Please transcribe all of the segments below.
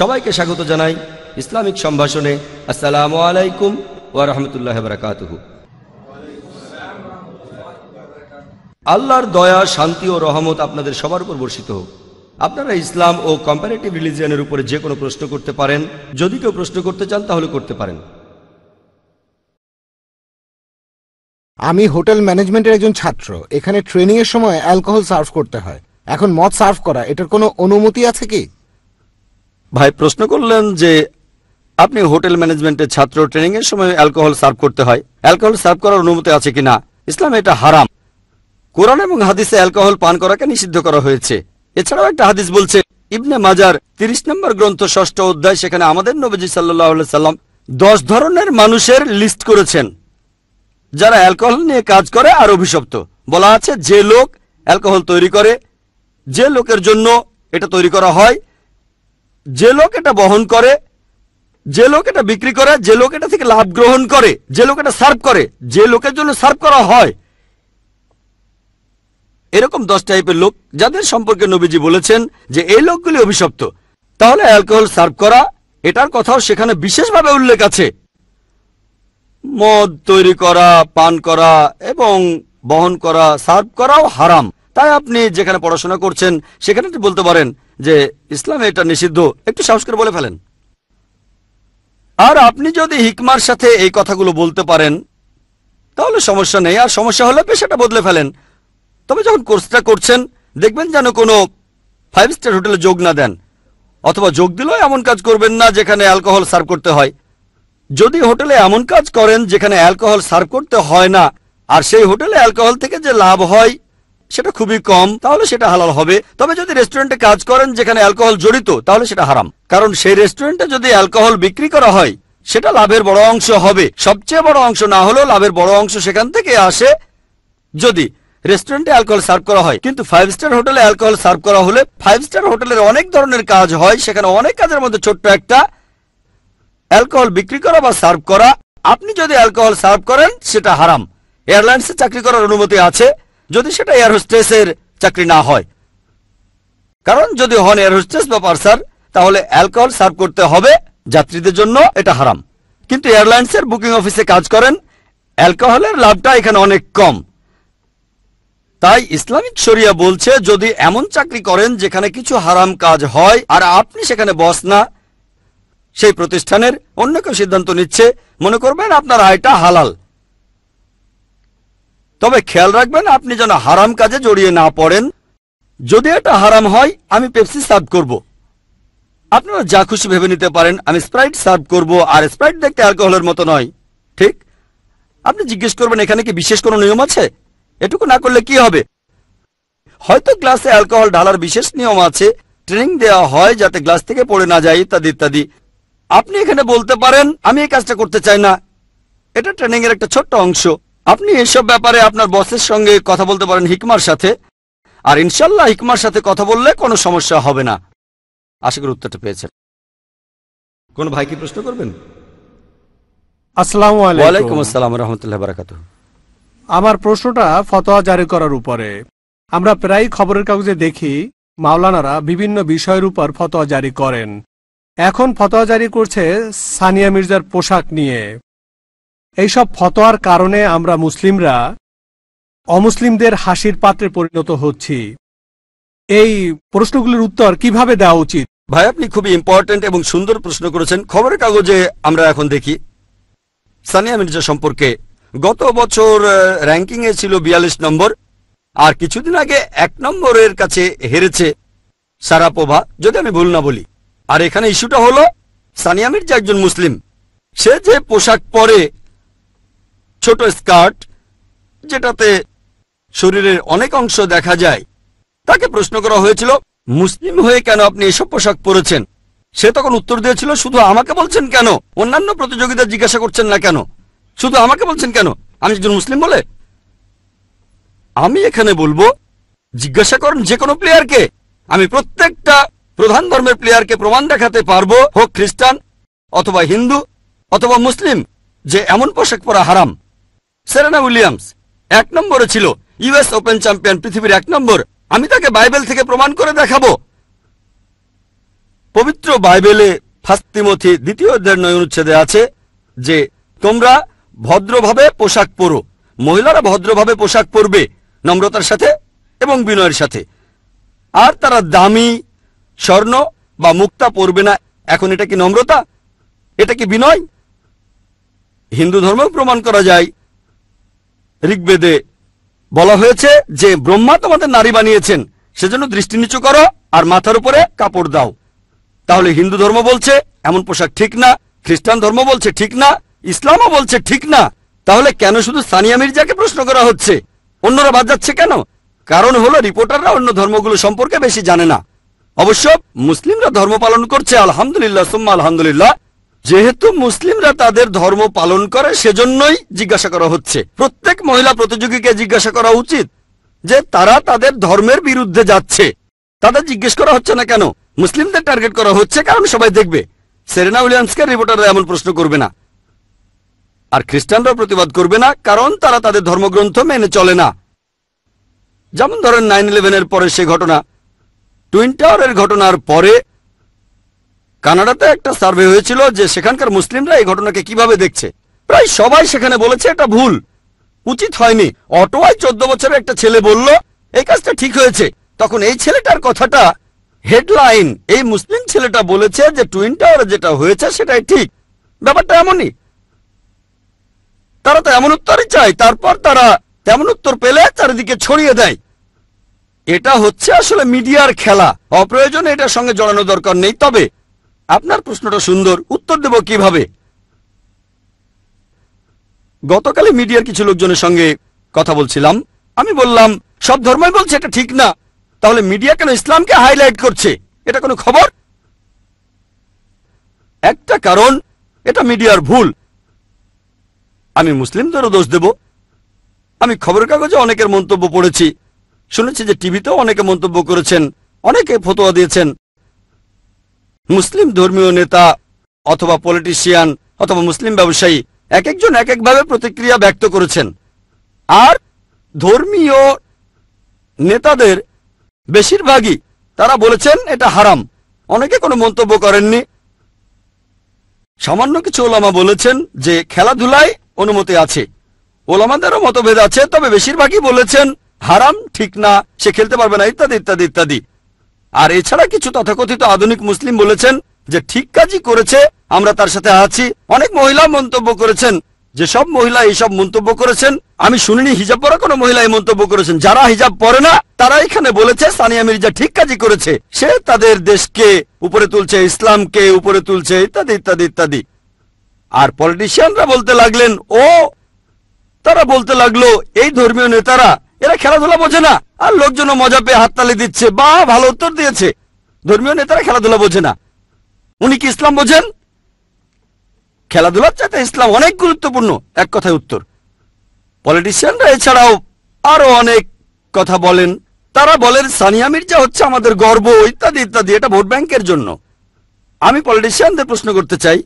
সবাইকে স্বাগত জানাই ইসলামিক সম্ভাষণে আসসালামু আলাইকুম ওয়ারহমতুল্লাহ বারাকাতহু আল্লাহর দয়া শান্তি ও রহমত আপনাদের সবার উপর বর্ষিত হোক আপনারা ইসলাম ও কম্পারেটিভ রিলিজিয়ানের উপরে যে কোনো প্রশ্ন করতে পারেন যদি কেউ প্রশ্ন করতে চান তাহলে করতে পারেন আমি হোটেল ম্যানেজমেন্টের একজন ছাত্র এখানে ট্রেনিংয়ের সময় অ্যালকোহল সার্ভ করতে হয় এখন মদ সার্ভ করা এটার কোনো অনুমতি আছে কি ভাই প্রশ্ন করলেন যে আপনি হোটেল ম্যানেজমেন্টের ছাত্র ট্রেনিং এর সময় অ্যালকোহল সার্ভ করতে হয় অ্যালকোহল সার্ভ করার অনুমতি আছে কিনা ইসলামে এটা হারাম কোরআন এবং হাদিসে অ্যালকোহল পান করাকে নিষিদ্ধ করা হয়েছে এছাড়াও একটা হাদিস বলছে ইবনে মাজার তিরিশ নম্বর গ্রন্থ ষষ্ঠ অধ্যায় সেখানে আমাদের নবীজি সাল্লাহ সাল্লাম দশ ধরনের মানুষের লিস্ট করেছেন যারা অ্যালকোহল নিয়ে কাজ করে আর অভিশপ্ত বলা আছে যে লোক অ্যালকোহল তৈরি করে যে লোকের জন্য এটা তৈরি করা হয় যে লোক এটা বহন করে যে লোক এটা বিক্রি করে যে লোক এটা থেকে লাভ গ্রহণ করে যে লোক এটা সার্ভ করে যে লোকের জন্য সার্ভ করা হয় এরকম দশ টাইপের লোক যাদের সম্পর্কে নবীজি বলেছেন যে এই লোকগুলি অভিশপ্ত তাহলে অ্যালকোহল সার্ভ করা এটার কথাও সেখানে বিশেষভাবে উল্লেখ আছে মদ তৈরি করা পান করা এবং বহন করা সার্ভ করাও হারাম তাই আপনি যেখানে পড়াশোনা করছেন সেখানে বলতে পারেন যে ইসলামে এটা নিষিদ্ধ একটু সাহস করে বলে ফেলেন আর আপনি যদি হিকমার সাথে এই কথাগুলো বলতে পারেন তাহলে সমস্যা নেই আর সমস্যা হলে পেশাটা বদলে ফেলেন তবে যখন কোর্সটা করছেন দেখবেন যেন কোনো ফাইভ স্টার হোটেলে যোগ না দেন অথবা যোগ দিলেও এমন কাজ করবেন না যেখানে অ্যালকোহল সার্ভ করতে হয় যদি হোটেলে এমন কাজ করেন যেখানে অ্যালকোহল সার্ভ করতে হয় না আর সেই হোটেলে অ্যালকোহল থেকে যে লাভ হয় সেটা খুবই কম তাহলে সেটা হালাল হবে তবে যদি রেস্টুরেন্টে কাজ করেন যেখানে অ্যালকোহল জড়িত তাহলে সেটা হারাম কারণ সেই রেস্টুরেন্টে যদি অ্যালকোহল বিক্রি করা হয় সেটা লাভের বড় অংশ হবে সবচেয়ে বড় অংশ না হলেও লাভের বড় অংশ সেখান থেকে আসে যদি রেস্টুরেন্টে অ্যালকোহল সার্ভ করা হয় কিন্তু ফাইভ স্টার হোটেলে অ্যালকোহল সার্ভ করা হলে ফাইভ স্টার হোটেলের অনেক ধরনের কাজ হয় সেখানে অনেক কাজের মধ্যে ছোট্ট একটা অ্যালকোহল বিক্রি করা বা সার্ভ করা আপনি যদি অ্যালকোহল সার্ভ করেন সেটা হারাম এয়ারলাইন্সে চাকরি করার অনুমতি আছে যদি সেটা এয়ার হোস্টেসের চাকরি না হয় কারণ যদি হন এয়ার হোস্টেস বা পার্সার তাহলে অ্যালকোহল সার্ভ করতে হবে যাত্রীদের জন্য এটা হারাম কিন্তু এয়ারলাইন্সের বুকিং অফিসে কাজ করেন অ্যালকোহলের লাভটা এখানে অনেক কম তাই ইসলামিক শরিয়া বলছে যদি এমন চাকরি করেন যেখানে কিছু হারাম কাজ হয় আর আপনি সেখানে বস না সেই প্রতিষ্ঠানের অন্য কেউ সিদ্ধান্ত নিচ্ছে মনে করবেন আপনার আয়টা হালাল তবে খেয়াল রাখবেন আপনি যেন হারাম কাজে জড়িয়ে না পড়েন যদি এটা হারাম হয় আমি পেপসি সার্ভ করব। আপনারা যা খুশি ভেবে নিতে পারেন আমি স্প্রাইট সার্ভ করব আর স্প্রাইট দেখতে অ্যালকোহলের মতো নয় ঠিক আপনি জিজ্ঞেস করবেন এখানে কি বিশেষ কোনো নিয়ম আছে এটুকু না করলে কি হবে হয়তো গ্লাসে অ্যালকোহল ঢালার বিশেষ নিয়ম আছে ট্রেনিং দেওয়া হয় যাতে গ্লাস থেকে পড়ে না যায় ইত্যাদি ইত্যাদি আপনি এখানে বলতে পারেন আমি এই কাজটা করতে চাই না এটা ট্রেনিং এর একটা ছোট্ট অংশ আপনি এসব ব্যাপারে আপনার বসের সঙ্গে কথা বলতে পারেন হিকমার সাথে আর ইনশাল্লাহ হিকমার সাথে কথা বললে কোনো সমস্যা হবে না আশা করি উত্তরটা পেয়েছেন কোন ভাই কি প্রশ্ন করবেন আসসালাম রহমতুল্লাহ বারাকাত আমার প্রশ্নটা ফতোয়া জারি করার উপরে আমরা প্রায় খবরের কাগজে দেখি মাওলানারা বিভিন্ন বিষয়ের উপর ফতোয়া জারি করেন এখন ফতোয়া জারি করছে সানিয়া মির্জার পোশাক নিয়ে এইসব ফতোয়ার কারণে আমরা মুসলিমরা অমুসলিমদের হাসির পাত্রে পরিণত হচ্ছি এই প্রশ্নগুলির উত্তর কিভাবে দেওয়া উচিত ভাই আপনি খুবই ইম্পর্টেন্ট এবং সুন্দর প্রশ্ন করেছেন খবরের কাগজে আমরা এখন দেখি সানিয়া মির্জা সম্পর্কে গত বছর র্যাঙ্কিংয়ে ছিল বিয়াল্লিশ নম্বর আর কিছুদিন আগে এক নম্বরের কাছে হেরেছে সারাপোভা যদি আমি ভুল না বলি আর এখানে ইস্যুটা হলো সানিয়া মির্জা একজন মুসলিম সে যে পোশাক পরে ছোট স্কার্ট যেটাতে শরীরের অনেক অংশ দেখা যায় তাকে প্রশ্ন করা হয়েছিল মুসলিম হয়ে কেন আপনি এসব পোশাক পরেছেন সে তখন উত্তর দিয়েছিল শুধু আমাকে বলছেন কেন অন্যান্য প্রতিযোগিতা জিজ্ঞাসা করছেন না কেন শুধু আমাকে বলছেন কেন আমি একজন মুসলিম বলে আমি এখানে বলবো জিজ্ঞাসা করেন যে কোনো প্লেয়ারকে আমি প্রত্যেকটা প্রধান ধর্মের প্লেয়ারকে প্রমাণ দেখাতে পারবো হোক খ্রিস্টান অথবা হিন্দু অথবা মুসলিম যে এমন পোশাক পরা হারাম সেরেনা উইলিয়ামস এক নম্বরে ছিল ইউএস ওপেন চ্যাম্পিয়ন পৃথিবীর এক নম্বর আমি তাকে বাইবেল থেকে প্রমাণ করে দেখাবো পবিত্র বাইবেলে ফাস্তিমথি দ্বিতীয় অধ্যায় নয় অনুচ্ছেদে আছে যে তোমরা ভদ্রভাবে পোশাক পরো মহিলারা ভদ্রভাবে পোশাক পরবে নম্রতার সাথে এবং বিনয়ের সাথে আর তারা দামি স্বর্ণ বা মুক্তা পরবে না এখন এটা কি নম্রতা এটা কি বিনয় হিন্দু ধর্মেও প্রমাণ করা যায় ঋগ্বেদে বলা হয়েছে যে ব্রহ্মা তোমাদের নারী বানিয়েছেন সেজন্য দৃষ্টি নিচু করো আর মাথার উপরে কাপড় দাও তাহলে হিন্দু ধর্ম বলছে এমন পোশাক ঠিক না খ্রিস্টান ধর্ম বলছে ঠিক না ইসলামও বলছে ঠিক না তাহলে কেন শুধু সানিয়া মির্জাকে প্রশ্ন করা হচ্ছে অন্যরা বাদ যাচ্ছে কেন কারণ হলো রিপোর্টাররা অন্য ধর্মগুলো সম্পর্কে বেশি জানে না অবশ্য মুসলিমরা ধর্ম পালন করছে আলহামদুলিল্লাহ সুম্মা আলহামদুলিল্লাহ যেহেতু মুসলিমরা তাদের ধর্ম পালন করে সেজন্যই জিজ্ঞাসা করা হচ্ছে প্রত্যেক মহিলা প্রতিযোগীকে জিজ্ঞাসা করা উচিত যে তারা তাদের ধর্মের বিরুদ্ধে যাচ্ছে তাদের জিজ্ঞেস করা হচ্ছে না কেন মুসলিমদের টার্গেট করা হচ্ছে কারণ সবাই দেখবে সেরেনা উইলিয়ামসকে রিপোর্টাররা এমন প্রশ্ন করবে না আর খ্রিস্টানরা প্রতিবাদ করবে না কারণ তারা তাদের ধর্মগ্রন্থ মেনে চলে না যেমন ধরেন নাইন ইলেভেনের পরে সে ঘটনা টুইন টাওয়ারের ঘটনার পরে কানাডাতে একটা সার্ভে হয়েছিল যে সেখানকার মুসলিমরা এই ঘটনাকে কিভাবে দেখছে প্রায় সবাই সেখানে বলেছে এটা ভুল উচিত হয়নি অটোয় চোদ্দ বছরের একটা ছেলে বলল এই কাজটা ঠিক হয়েছে তখন এই ছেলেটার কথাটা হেডলাইন এই মুসলিম ছেলেটা বলেছে যে টুইন টাওয়ার যেটা হয়েছে সেটাই ঠিক ব্যাপারটা এমনই তারা তো এমন উত্তরই চায় তারপর তারা তেমন উত্তর পেলে চারিদিকে ছড়িয়ে দেয় এটা হচ্ছে আসলে মিডিয়ার খেলা অপ্রয়োজনে এটার সঙ্গে জড়ানো দরকার নেই তবে আপনার প্রশ্নটা সুন্দর উত্তর দেব কিভাবে গতকালে মিডিয়ার কিছু লোকজনের সঙ্গে কথা বলছিলাম আমি বললাম সব ধর্মই বলছে এটা ঠিক না তাহলে মিডিয়া কেন ইসলামকে হাইলাইট করছে এটা কোনো খবর একটা কারণ এটা মিডিয়ার ভুল আমি মুসলিমদেরও দোষ দেব আমি খবরের কাগজে অনেকের মন্তব্য পড়েছি শুনেছি যে টিভিতেও অনেকে মন্তব্য করেছেন অনেকে ফতোয়া দিয়েছেন মুসলিম ধর্মীয় নেতা অথবা পলিটিশিয়ান অথবা মুসলিম ব্যবসায়ী এক একজন এক একভাবে প্রতিক্রিয়া ব্যক্ত করেছেন আর ধর্মীয় নেতাদের বেশিরভাগই তারা বলেছেন এটা হারাম অনেকে কোনো মন্তব্য করেননি সামান্য কিছু ওলামা বলেছেন যে খেলাধুলায় অনুমতি আছে ওলামাদেরও মতভেদ আছে তবে বেশিরভাগই বলেছেন হারাম ঠিক না সে খেলতে পারবে না ইত্যাদি ইত্যাদি ইত্যাদি আর এছাড়া কিছু তথাকথিত আধুনিক মুসলিম বলেছেন যে ঠিক কাজই করেছে আমরা তার সাথে আছি অনেক মহিলা মন্তব্য করেছেন যে সব মহিলা এইসব মন্তব্য করেছেন আমি শুনিনি হিজাব পরা কোনো মহিলা এই মন্তব্য করেছেন যারা হিজাব পরে না তারা এখানে বলেছে সানিয়া মির্জা ঠিক কাজই করেছে সে তাদের দেশকে উপরে তুলছে ইসলামকে উপরে তুলছে ইত্যাদি ইত্যাদি ইত্যাদি আর পলিটিশিয়ানরা বলতে লাগলেন ও তারা বলতে লাগলো এই ধর্মীয় নেতারা এরা খেলাধুলা বোঝে না আর লোকজন মজা পেয়ে হাততালি দিচ্ছে বা ভালো উত্তর দিয়েছে ধর্মীয় নেতারা খেলাধুলা বোঝে না উনি কি ইসলাম বোঝেন খেলাধুলার চাইতে ইসলাম অনেক গুরুত্বপূর্ণ এক কথায় উত্তর পলিটিশিয়ানরা এছাড়াও আরো অনেক কথা বলেন তারা বলেন সানিয়া মির্জা হচ্ছে আমাদের গর্ব ইত্যাদি ইত্যাদি এটা ভোট ব্যাংকের জন্য আমি পলিটিশিয়ানদের প্রশ্ন করতে চাই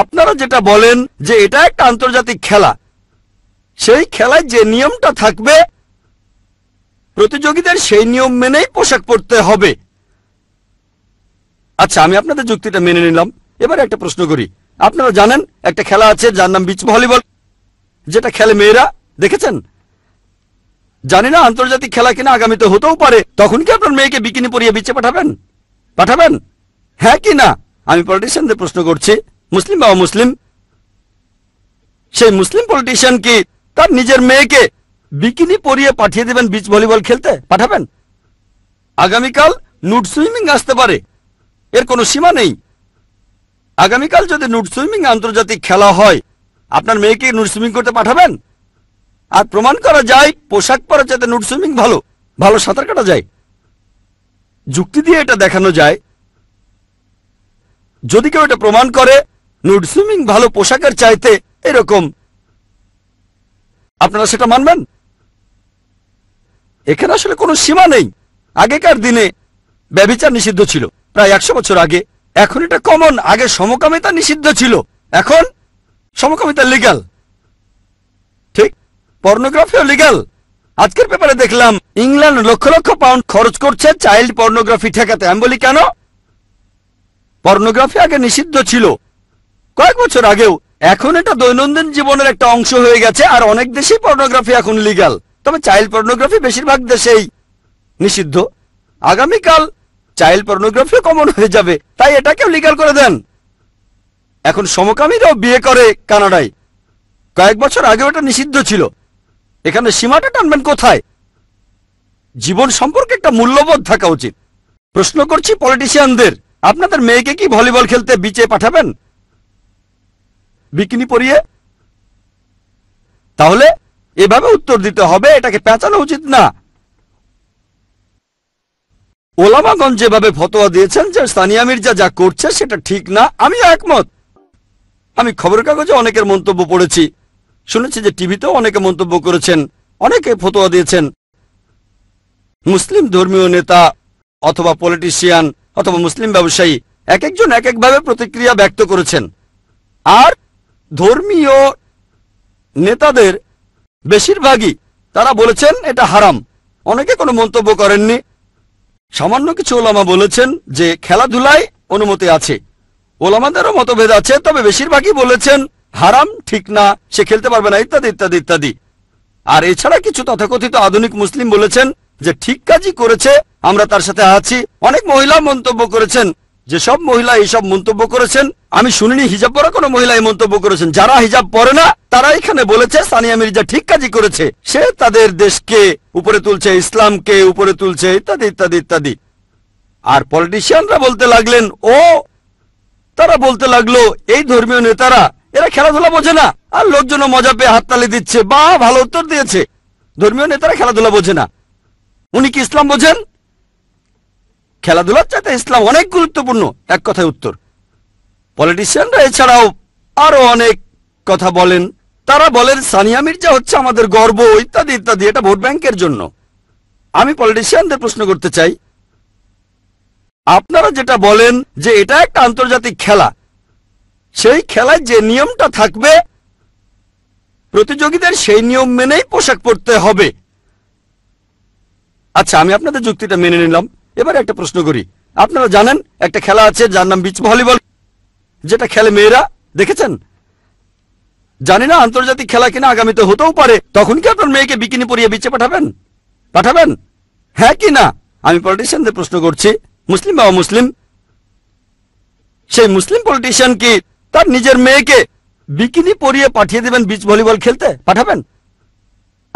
আপনারা যেটা বলেন যে এটা একটা আন্তর্জাতিক খেলা সেই খেলায় যে নিয়মটা থাকবে প্রতিযোগীদের সেই নিয়ম মেনেই পোশাক পরতে হবে আচ্ছা আমি আপনাদের যুক্তিটা মেনে নিলাম এবার একটা প্রশ্ন করি আপনারা জানেন একটা খেলা আছে যার নাম বিচ ভলিবল যেটা খেলে মেয়েরা দেখেছেন জানি না আন্তর্জাতিক খেলা কিনা আগামীতে হতেও পারে তখন কি আপনার মেয়েকে বিকিনি পরিয়ে বিচে পাঠাবেন পাঠাবেন হ্যাঁ কি না আমি পলিটিশিয়ানদের প্রশ্ন করছি মুসলিম বা মুসলিম সেই মুসলিম পলিটিশিয়ান কি তার নিজের মেয়েকে বিকিনি পরিয়ে পাঠিয়ে দেবেন বিচ ভলিবল খেলতে পাঠাবেন আগামীকাল নুট সুইমিং আসতে পারে এর কোনো সীমা নেই আগামীকাল যদি নুট সুইমিং আন্তর্জাতিক খেলা হয় আপনার মেয়েকে নুট সুইমিং করতে পাঠাবেন আর প্রমাণ করা যায় পোশাক পরা যাতে নুট সুইমিং ভালো ভালো সাঁতার কাটা যায় যুক্তি দিয়ে এটা দেখানো যায় যদি কেউ এটা প্রমাণ করে নুট সুইমিং ভালো পোশাকের চাইতে এরকম আপনারা সেটা মানবেন এখানে আসলে কোনো সীমা নেই আগেকার দিনে ব্যবচার নিষিদ্ধ ছিল প্রায় একশো বছর আগে এখন এটা কমন আগে সমকামিতা নিষিদ্ধ ছিল এখন সমকামিতা লিগাল ঠিক পর্নোগ্রাফিও লিগাল আজকের পেপারে দেখলাম ইংল্যান্ড লক্ষ লক্ষ পাউন্ড খরচ করছে চাইল্ড পর্নোগ্রাফি ঠেকাতে আমি বলি কেন পর্নোগ্রাফি আগে নিষিদ্ধ ছিল কয়েক বছর আগেও এখন এটা দৈনন্দিন জীবনের একটা অংশ হয়ে গেছে আর অনেক দেশেই পর্নোগ্রাফি এখন লিগাল তবে চাইল্ড পর্নোগ্রাফি বেশিরভাগ দেশেই নিষিদ্ধ আগামীকাল চাইল্ড পর্নোগ্রাফিও কমন হয়ে যাবে তাই এটাকেও লিগাল করে দেন এখন সমকামীরাও বিয়ে করে কানাডায় কয়েক বছর আগেও এটা নিষিদ্ধ ছিল এখানে সীমাটা টানবেন কোথায় জীবন সম্পর্কে একটা মূল্যবোধ থাকা উচিত প্রশ্ন করছি পলিটিশিয়ানদের আপনাদের মেয়েকে কি ভলিবল খেলতে বিচে পাঠাবেন বিকিনি পরিয়ে তাহলে এভাবে উত্তর দিতে হবে এটাকে পেঁচানো উচিত না ওলামাগঞ্জ যেভাবে ফতোয়া দিয়েছেন যে সানিয়া মির্জা যা করছে সেটা ঠিক না আমি একমত আমি খবর কাগজে অনেকের মন্তব্য পড়েছি শুনেছি যে টিভিতেও অনেকে মন্তব্য করেছেন অনেকে ফতোয়া দিয়েছেন মুসলিম ধর্মীয় নেতা অথবা পলিটিশিয়ান অথবা মুসলিম ব্যবসায়ী এক একজন এক একভাবে প্রতিক্রিয়া ব্যক্ত করেছেন আর ধর্মীয় নেতাদের বেশিরভাগই তারা বলেছেন এটা হারাম অনেকে কোনো মন্তব্য করেননি সামান্য কিছু ওলামা বলেছেন যে খেলাধুলায় অনুমতি আছে ওলামাদেরও মতভেদ আছে তবে বেশিরভাগই বলেছেন হারাম ঠিক না সে খেলতে পারবে না ইত্যাদি ইত্যাদি ইত্যাদি আর এছাড়া কিছু তথাকথিত আধুনিক মুসলিম বলেছেন যে ঠিক কাজই করেছে আমরা তার সাথে আছি অনেক মহিলা মন্তব্য করেছেন যেসব মহিলা এইসব মন্তব্য করেছেন আমি শুনিনি হিজাব পরা কোনো মহিলা এই মন্তব্য করেছেন যারা হিজাব পরে না তারা এখানে বলেছে সানিয়া মির্জা ঠিক কাজই করেছে সে তাদের দেশকে উপরে তুলছে ইসলামকে উপরে তুলছে ইত্যাদি ইত্যাদি ইত্যাদি আর পলিটিশিয়ানরা বলতে লাগলেন ও তারা বলতে লাগলো এই ধর্মীয় নেতারা এরা খেলাধুলা বোঝে না আর লোকজন মজা পেয়ে হাততালি দিচ্ছে বা ভালো উত্তর দিয়েছে ধর্মীয় নেতারা খেলাধুলা বোঝে না উনি কি ইসলাম বোঝেন খেলাধুলার চাইতে ইসলাম অনেক গুরুত্বপূর্ণ এক কথায় উত্তর পলিটিশিয়ানরা এছাড়াও আরো অনেক কথা বলেন তারা বলেন সানিয়া মির্জা হচ্ছে আমাদের গর্ব ইত্যাদি ইত্যাদি এটা ভোট ব্যাংকের জন্য আমি পলিটিশিয়ানদের প্রশ্ন করতে চাই আপনারা যেটা বলেন যে এটা একটা আন্তর্জাতিক খেলা সেই খেলায় যে নিয়মটা থাকবে প্রতিযোগীদের সেই নিয়ম মেনেই পোশাক পরতে হবে আচ্ছা আমি আপনাদের যুক্তিটা মেনে নিলাম এবার একটা প্রশ্ন করি আপনারা জানেন একটা খেলা আছে যার নাম বিচ ভলিবল যেটা খেলে মেয়েরা দেখেছেন জানি না আন্তর্জাতিক খেলা কিনা আগামীতে হতেও পারে তখন কি আপনার মেয়েকে বিকিনি পরিয়ে বিচে পাঠাবেন পাঠাবেন হ্যাঁ কি না আমি পলিটিশিয়ানদের প্রশ্ন করছি মুসলিম বা মুসলিম সেই মুসলিম পলিটিশিয়ান কি তার নিজের মেয়েকে বিকিনি পরিয়ে পাঠিয়ে দেবেন বিচ ভলিবল খেলতে পাঠাবেন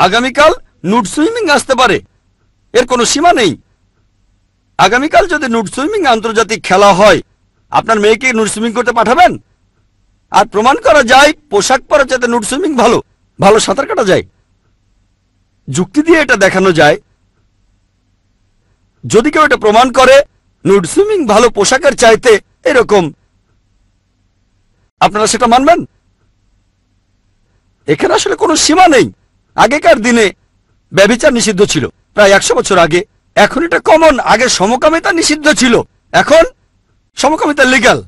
আগামীকাল নুড সুইমিং আসতে পারে এর কোনো সীমা নেই আগামীকাল যদি নুট সুইমিং আন্তর্জাতিক খেলা হয় আপনার মেয়েকে নুট সুইমিং করতে পাঠাবেন আর প্রমাণ করা যায় পোশাক পরা যাতে নুট সুইমিং ভালো ভালো সাঁতার কাটা যায় যুক্তি দিয়ে এটা দেখানো যায় যদি কেউ এটা প্রমাণ করে নুট সুইমিং ভালো পোশাকের চাইতে এরকম আপনারা সেটা মানবেন এখানে আসলে কোনো সীমা নেই আগেকার দিনে ব্যবচার নিষিদ্ধ ছিল প্রায় একশো বছর আগে এখন এটা কমন আগে সমকামিতা নিষিদ্ধ ছিল এখন সমকামিতা লিগাল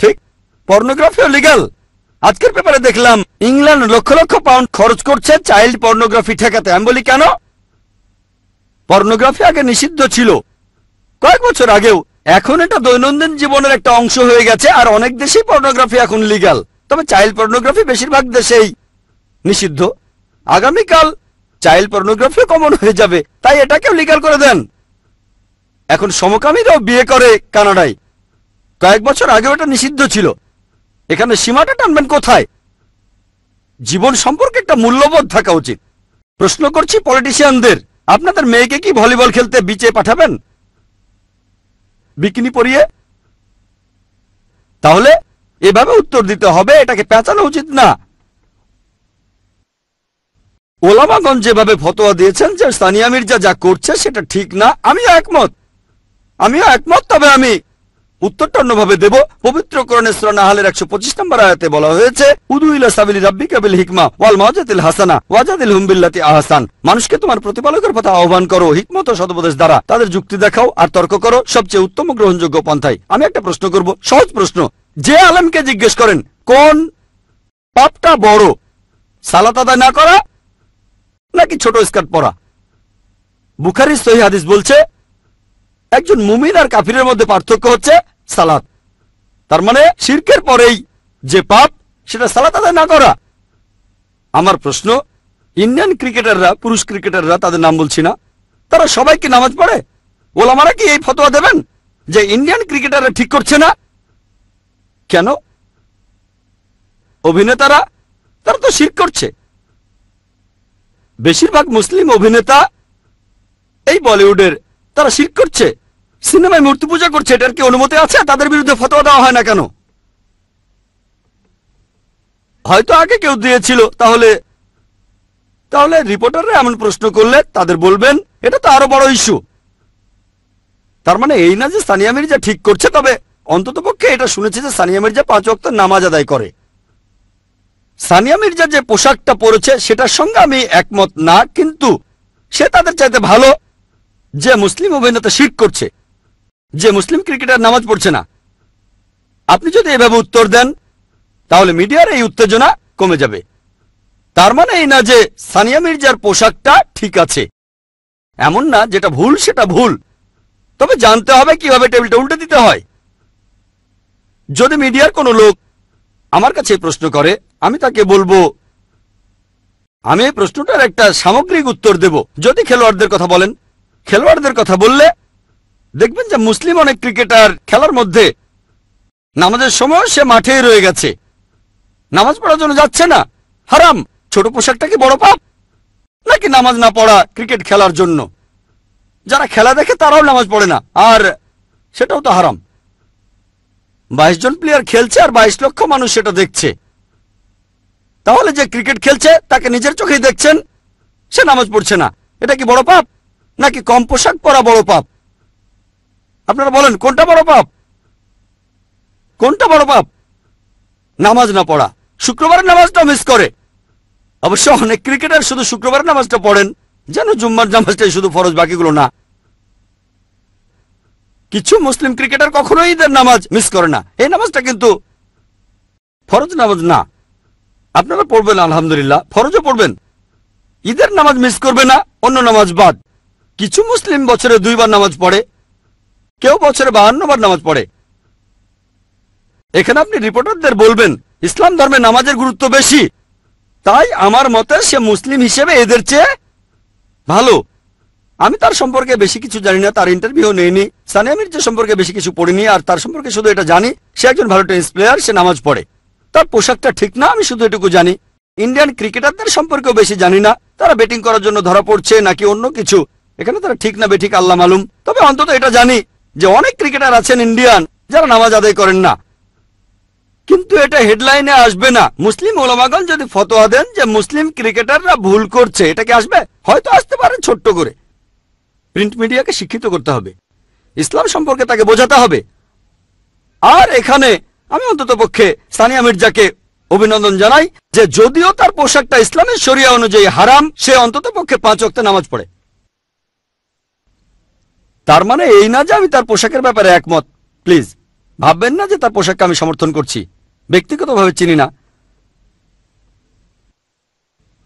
ঠিক পর্নোগ্রাফিও লিগাল আজকের পেপারে দেখলাম ইংল্যান্ড লক্ষ লক্ষ পাউন্ড খরচ করছে চাইল্ড পর্নোগ্রাফি ঠেকাতে আমি বলি কেন পর্নোগ্রাফি আগে নিষিদ্ধ ছিল কয়েক বছর আগেও এখন এটা দৈনন্দিন জীবনের একটা অংশ হয়ে গেছে আর অনেক দেশেই পর্নোগ্রাফি এখন লিগাল তবে চাইল্ড পর্নোগ্রাফি বেশিরভাগ দেশেই নিষিদ্ধ আগামীকাল চাইল্ড পর্নোগ্রাফি কমন হয়ে যাবে তাই এটাকেও লিগাল করে দেন এখন সমকামীরাও বিয়ে করে কানাডায় কয়েক বছর আগেও এটা নিষিদ্ধ ছিল এখানে সীমাটা টানবেন কোথায় জীবন সম্পর্কে একটা মূল্যবোধ থাকা উচিত প্রশ্ন করছি পলিটিশিয়ানদের আপনাদের মেয়েকে কি ভলিবল খেলতে বিচে পাঠাবেন বিকিনি পরিয়ে তাহলে এভাবে উত্তর দিতে হবে এটাকে পেঁচানো উচিত না ওলামাগঞ্জ যেভাবে ফতোয়া দিয়েছেন যে সানিয়া মির্জা যা করছে সেটা ঠিক না আমিও একমত আমিও একমত তবে আমি উত্তরটা অন্যভাবে দেব পবিত্র করণেশ্বর নাহালের একশো পঁচিশ নম্বর আয়াতে বলা হয়েছে উদুইলা সাবিল রাব্বি কাবিল হিকমা ওয়াল মাজাতিল হাসানা ওয়াজাদিল হুমবিল্লাতি আহসান মানুষকে তোমার প্রতিপালকের কথা আহ্বান করো হিকমত সদবদেশ দ্বারা তাদের যুক্তি দেখাও আর তর্ক করো সবচেয়ে উত্তম গ্রহণযোগ্য পন্থায় আমি একটা প্রশ্ন করব সহজ প্রশ্ন যে আলমকে জিজ্ঞেস করেন কোন পাপটা বড় সালাত আদায় না করা নাকি ছোট স্কার্ট পরা বুখারি সহি হাদিস বলছে একজন মুমিন আর কাফিরের মধ্যে পার্থক্য হচ্ছে সালাদ তার মানে শির্কের পরেই যে পাপ সেটা সালাদ আদায় না করা আমার প্রশ্ন ইন্ডিয়ান ক্রিকেটাররা পুরুষ ক্রিকেটাররা তাদের নাম বলছি না তারা সবাই কি নামাজ পড়ে ওলামারা কি এই ফতোয়া দেবেন যে ইন্ডিয়ান ক্রিকেটাররা ঠিক করছে না কেন অভিনেতারা তারা তো শির করছে বেশিরভাগ মুসলিম অভিনেতা এই বলিউডের তারা শির করছে সিনেমায় মূর্তি পূজা করছে এটার কি অনুমতি আছে তাদের বিরুদ্ধে ফতোয়া দেওয়া হয় না কেন হয়তো আগে কেউ দিয়েছিল তাহলে তাহলে রিপোর্টাররা এমন প্রশ্ন করলে তাদের বলবেন এটা তো আরো বড় ইস্যু তার মানে এই না যে সানিয়া মির্জা ঠিক করছে তবে অন্ততপক্ষে এটা শুনেছি যে সানিয়া মির্জা পাঁচ অক্ত নামাজ আদায় করে সানিয়া মির্জা যে পোশাকটা পরেছে সেটার সঙ্গে আমি একমত না কিন্তু সে তাদের চাইতে ভালো যে মুসলিম অভিনেতা শিট করছে যে মুসলিম ক্রিকেটার নামাজ পড়ছে না আপনি যদি এভাবে উত্তর দেন তাহলে মিডিয়ার এই উত্তেজনা কমে যাবে তার মানে এই না যে সানিয়া মির্জার পোশাকটা ঠিক আছে এমন না যেটা ভুল সেটা ভুল তবে জানতে হবে কিভাবে টেবিলটা উল্টে দিতে হয় যদি মিডিয়ার কোনো লোক আমার কাছে প্রশ্ন করে আমি তাকে বলবো আমি এই প্রশ্নটার একটা সামগ্রিক উত্তর দেব যদি খেলোয়াড়দের কথা বলেন খেলোয়াড়দের কথা বললে দেখবেন যে মুসলিম অনেক ক্রিকেটার খেলার মধ্যে নামাজের সময় সে মাঠেই রয়ে গেছে নামাজ পড়ার জন্য যাচ্ছে না হারাম ছোট পোশাকটা কি বড় পাপ নাকি নামাজ না পড়া ক্রিকেট খেলার জন্য যারা খেলা দেখে তারাও নামাজ পড়ে না আর সেটাও তো হারাম বাইশ জন প্লেয়ার খেলছে আর বাইশ লক্ষ মানুষ সেটা দেখছে তাহলে যে ক্রিকেট খেলছে তাকে নিজের চোখেই দেখছেন সে নামাজ পড়ছে না এটা কি বড় পাপ নাকি কম পোশাক পরা বড় পাপ আপনারা বলেন কোনটা বড় পাপ কোনটা বড় পাপ নামাজ না পড়া শুক্রবারের নামাজটা মিস করে অবশ্য অনেক ক্রিকেটার শুধু শুক্রবারের নামাজটা পড়েন যেন জুম্মার নামাজটাই শুধু ফরজ বাকিগুলো না কিছু মুসলিম ক্রিকেটার কখনো ঈদের নামাজ মিস করে না এই নামাজটা কিন্তু ফরজ নামাজ না আপনারা পড়বেন আলহামদুলিল্লাহ ফরজও পড়বেন ঈদের নামাজ মিস করবে না অন্য নামাজ বাদ কিছু মুসলিম বছরে দুইবার নামাজ পড়ে কেউ বছরে বাহান্নবার নামাজ পড়ে এখানে আপনি রিপোর্টারদের বলবেন ইসলাম ধর্মে নামাজের গুরুত্ব বেশি তাই আমার মতে সে মুসলিম হিসেবে এদের চেয়ে ভালো আমি তার সম্পর্কে বেশি কিছু জানি না তার ইন্টারভিউ নেইনি সানিয়া মির্জা সম্পর্কে বেশি কিছু পড়িনি আর তার সম্পর্কে শুধু এটা জানি সে একজন ভালো টেনিস প্লেয়ার সে নামাজ পড়ে তার পোশাকটা ঠিক না আমি শুধু এটুকু জানি ইন্ডিয়ান ক্রিকেটারদের সম্পর্কেও বেশি জানি না তারা ব্যাটিং করার জন্য ধরা পড়ছে নাকি অন্য কিছু এখানে তারা ঠিক না বেঠিক আল্লাহ মালুম তবে অন্তত এটা জানি যে অনেক ক্রিকেটার আছেন ইন্ডিয়ান যারা নামাজ আদায় করেন না কিন্তু এটা হেডলাইনে আসবে না মুসলিম ওলামাগঞ্জ যদি ফতোয়া দেন যে মুসলিম ক্রিকেটাররা ভুল করছে এটা কি আসবে হয়তো আসতে পারে ছোট্ট করে প্রিন্ট মিডিয়াকে শিক্ষিত করতে হবে ইসলাম সম্পর্কে তাকে বোঝাতে হবে আর এখানে আমি অন্তত পক্ষে সানিয়া মির্জাকে অভিনন্দন জানাই যে যদিও তার পোশাকটা ইসলামের শরিয়া অনুযায়ী হারাম সে অন্তত পক্ষে পাঁচ অক্টে নামাজ পড়ে তার মানে এই না যে আমি তার পোশাকের ব্যাপারে একমত প্লিজ ভাববেন না যে তার পোশাককে আমি সমর্থন করছি ব্যক্তিগতভাবে চিনি না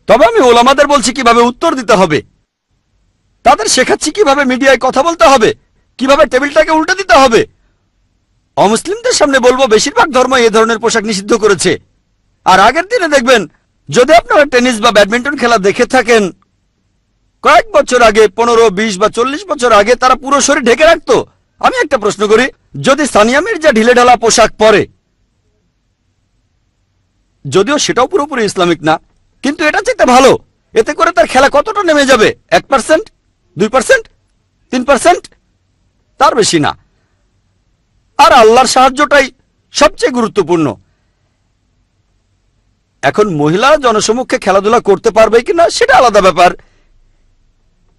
তবে আমি ওলামাদের বলছি কিভাবে উত্তর দিতে হবে তাদের শেখাচ্ছি কিভাবে মিডিয়ায় কথা বলতে হবে কিভাবে টেবিলটাকে উল্টে দিতে হবে অমুসলিমদের সামনে বলবো বেশিরভাগ ধর্ম এ ধরনের পোশাক নিষিদ্ধ করেছে আর আগের দিনে দেখবেন যদি আপনারা টেনিস বা ব্যাডমিন্টন খেলা দেখে থাকেন কয়েক বছর আগে পনেরো বিশ বা চল্লিশ বছর আগে তারা পুরো শরীর ঢেকে রাখতো আমি একটা প্রশ্ন করি যদি সানিয়া মির্জা ঢিলে ঢালা পোশাক পরে যদিও সেটাও পুরোপুরি ইসলামিক না কিন্তু এটা চাইতে ভালো এতে করে তার খেলা কতটা নেমে যাবে এক পার্সেন্ট দুই পার্সেন্ট তিন পার্সেন্ট তার বেশি না আর আল্লাহর সাহায্যটাই সবচেয়ে গুরুত্বপূর্ণ এখন মহিলা জনসমুখে খেলাধুলা করতে পারবে কিনা সেটা আলাদা ব্যাপার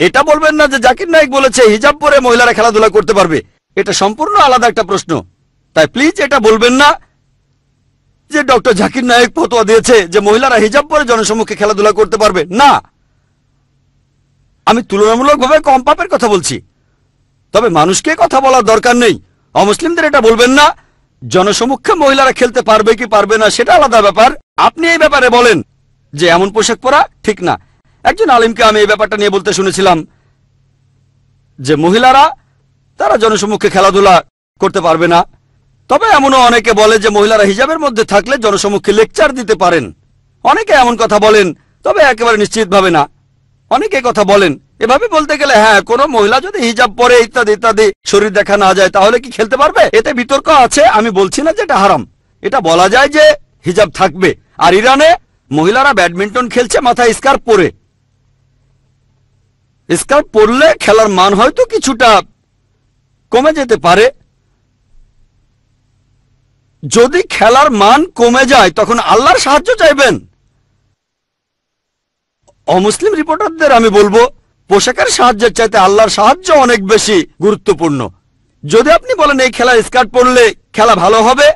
এটা বলবেন না যে জাকির নায়ক বলেছে হিজাব পরে মহিলারা খেলাধুলা করতে পারবে এটা সম্পূর্ণ আলাদা একটা প্রশ্ন তাই প্লিজ এটা বলবেন না যে ডক্টর জাকির নায়ক পতোয়া দিয়েছে যে মহিলারা হিজাব পরে জনসমুখে খেলাধুলা করতে পারবে না আমি তুলনামূলকভাবে কম পাপের কথা বলছি তবে মানুষকে কথা বলার দরকার নেই অমুসলিমদের এটা বলবেন না জনসমুখে মহিলারা খেলতে পারবে কি পারবে না সেটা আলাদা ব্যাপার আপনি এই ব্যাপারে বলেন যে এমন পোশাক পরা ঠিক না একজন আলিমকে আমি এই ব্যাপারটা নিয়ে বলতে শুনেছিলাম যে মহিলারা তারা জনসমক্ষে খেলাধুলা করতে পারবে না তবে এমনও অনেকে বলে যে মহিলারা হিজাবের মধ্যে থাকলে জনসমুখে লেকচার দিতে পারেন অনেকে এমন কথা বলেন তবে একেবারে নিশ্চিতভাবে না অনেকে কথা বলেন এভাবে বলতে গেলে হ্যাঁ কোনো মহিলা যদি হিজাব পরে ইত্যাদি ইত্যাদি শরীর দেখা না যায় তাহলে কি খেলতে পারবে এতে বিতর্ক আছে আমি বলছি না যে এটা হারাম এটা বলা যায় যে হিজাব থাকবে আর ইরানে মহিলারা ব্যাডমিন্টন খেলছে মাথায় স্কার্ফ পরে স্কার্ফ পরলে খেলার মান হয়তো কিছুটা কমে যেতে পারে যদি খেলার মান কমে যায় তখন আল্লাহর সাহায্য চাইবেন অমুসলিম রিপোর্টারদের আমি বলবো পোশাকের সাহায্যের চাইতে আল্লাহর সাহায্য অনেক বেশি গুরুত্বপূর্ণ যদি আপনি বলেন এই খেলা স্কার্ট পরলে খেলা ভালো হবে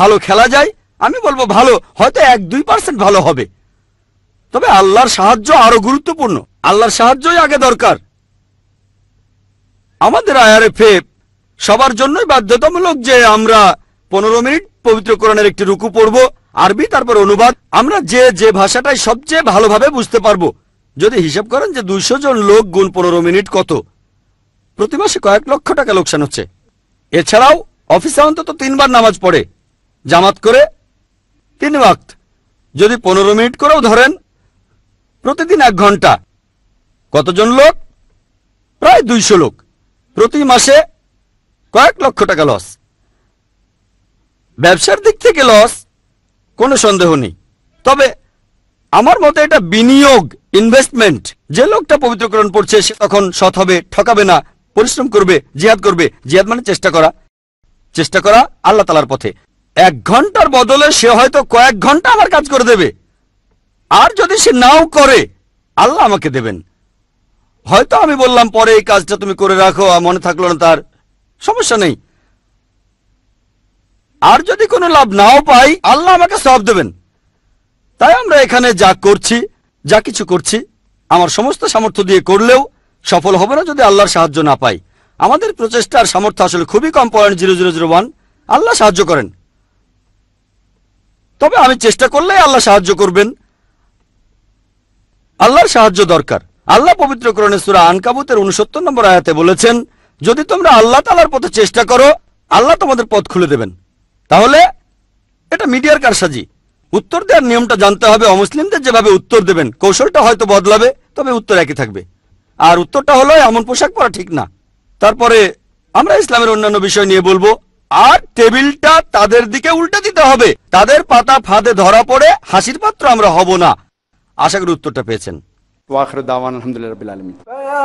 ভালো খেলা যায় আমি বলবো ভালো হয়তো এক দুই পার্সেন্ট ভালো হবে তবে আল্লাহর সাহায্য আরো গুরুত্বপূর্ণ আল্লাহর সাহায্যই আগে দরকার আমাদের আইআরএফএ সবার জন্যই বাধ্যতামূলক যে আমরা পনেরো মিনিট পবিত্র কোরআনের একটি রুকু পড়বো আরবি তারপর অনুবাদ আমরা যে যে ভাষাটাই সবচেয়ে ভালোভাবে বুঝতে পারবো যদি হিসাব করেন যে দুইশো জন লোক গুণ পনেরো মিনিট কত প্রতি মাসে কয়েক লক্ষ টাকা লোকসান হচ্ছে এছাড়াও অফিসে অন্তত তিনবার নামাজ পড়ে জামাত করে তিন ওয়াক্ত যদি পনেরো মিনিট করেও ধরেন প্রতিদিন এক ঘন্টা কতজন লোক প্রায় দুইশো লোক প্রতি মাসে কয়েক লক্ষ টাকা লস ব্যবসার দিক থেকে লস কোনো সন্দেহ নেই তবে আমার মতে এটা বিনিয়োগ ইনভেস্টমেন্ট যে লোকটা পবিত্রকরণ পড়ছে সে তখন সৎ হবে ঠকাবে না পরিশ্রম করবে জিহাদ করবে জিহাদ মানে চেষ্টা করা চেষ্টা করা আল্লাহ তালার পথে এক ঘন্টার বদলে সে হয়তো কয়েক ঘন্টা আমার কাজ করে দেবে আর যদি সে নাও করে আল্লাহ আমাকে দেবেন হয়তো আমি বললাম পরে এই কাজটা তুমি করে রাখো মনে থাকলো না তার সমস্যা নেই আর যদি কোনো লাভ নাও পাই আল্লাহ আমাকে সব দেবেন তাই আমরা এখানে যা করছি যা কিছু করছি আমার সমস্ত সামর্থ্য দিয়ে করলেও সফল হবে না যদি আল্লাহর সাহায্য না পাই আমাদের প্রচেষ্টার সামর্থ্য আসলে খুবই কম point zero zero zero one Allah সাহায্য করেন তবে আমি চেষ্টা করলে আল্লাহ সাহায্য করবেন আল্লাহর সাহায্য দরকার আল্লাহ পবিত্র সুরা আনকাবুতের উনসত্তর নম্বর আয়াতে বলেছেন যদি তোমরা আল্লাহ তালার পথে চেষ্টা করো আল্লাহ তোমাদের পথ খুলে দেবেন তাহলে এটা মিডিয়ার কারসাজি উত্তর দেওয়ার নিয়মটা জানতে হবে অমুসলিমদের যেভাবে উত্তর দেবেন কৌশলটা হয়তো বদলাবে তবে উত্তর একই থাকবে আর উত্তরটা হলো এমন পোশাক পরা ঠিক না তারপরে আমরা ইসলামের অন্যান্য বিষয় নিয়ে বলবো আর টেবিলটা তাদের দিকে উল্টে দিতে হবে তাদের পাতা ফাঁদে ধরা পড়ে হাসির পাত্র আমরা হব না আশা করি উত্তরটা পেয়েছেন আলহামদুলিল্লাহ